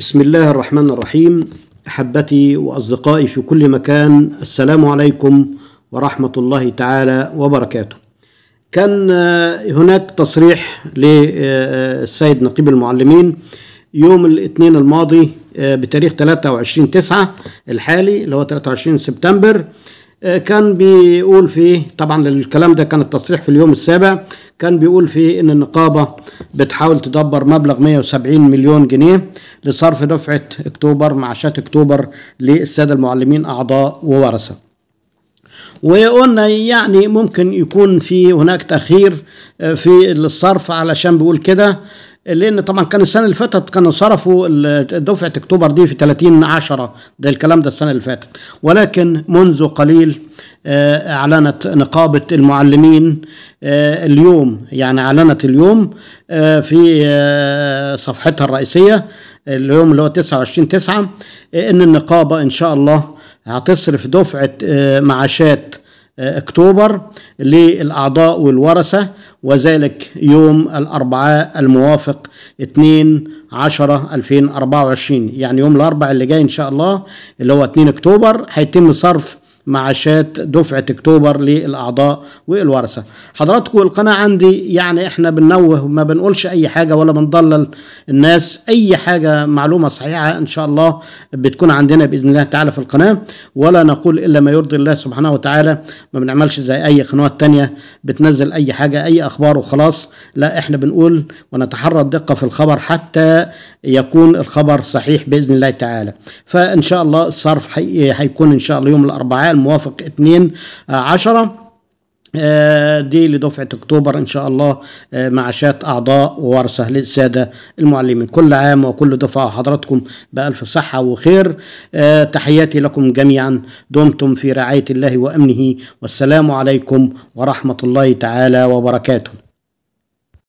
بسم الله الرحمن الرحيم احبتي واصدقائي في كل مكان السلام عليكم ورحمه الله تعالى وبركاته كان آه، هناك تصريح للسيد آه، آه، نقيب المعلمين يوم الاثنين الماضي بتاريخ 23 9 الحالي اللي هو 23 سبتمبر كان بيقول فيه طبعا الكلام ده كان التصريح في اليوم السابع كان بيقول فيه ان النقابه بتحاول تدبر مبلغ 170 مليون جنيه لصرف دفعه اكتوبر معاشات اكتوبر للساده المعلمين اعضاء وورثه وقلنا يعني ممكن يكون في هناك تاخير آه، في الصرف علشان بيقول كده لان طبعا كان السنه اللي فاتت كانوا صرفوا دفعه اكتوبر دي في 30 10 ده الكلام ده السنه اللي فاتت ولكن منذ قليل آه، أعلنت نقابة المعلمين آه، اليوم يعني أعلنت اليوم آه، في صفحتها الرئيسية اليوم اللي هو 29 9 إن النقابة إن شاء الله هتصرف دفعة معاشات اكتوبر للاعضاء والورثه وذلك يوم الاربعاء الموافق 2 10 2024 يعني يوم الاربعاء اللي جاي ان شاء الله اللي هو 2 اكتوبر هيتم صرف معاشات دفعة أكتوبر للأعضاء والورثة حضراتكم القناة عندي يعني إحنا بننوه ما بنقولش أي حاجة ولا بنضلل الناس أي حاجة معلومة صحيحة إن شاء الله بتكون عندنا بإذن الله تعالى في القناة ولا نقول إلا ما يرضي الله سبحانه وتعالى ما بنعملش زي أي قنوات تانية بتنزل أي حاجة أي أخبار وخلاص لا إحنا بنقول ونتحرى الدقة في الخبر حتى يكون الخبر صحيح بإذن الله تعالى فإن شاء الله الصرف هيكون إن شاء الله يوم الأربعاء الموافق 2 10 دي لدفعة أكتوبر إن شاء الله آه، مع شات أعضاء وورثة للسادة المعلمين كل عام وكل دفعة حضراتكم بألف صحة وخير آه، تحياتي لكم جميعا دمتم في رعاية الله وأمنه والسلام عليكم ورحمة الله تعالى وبركاته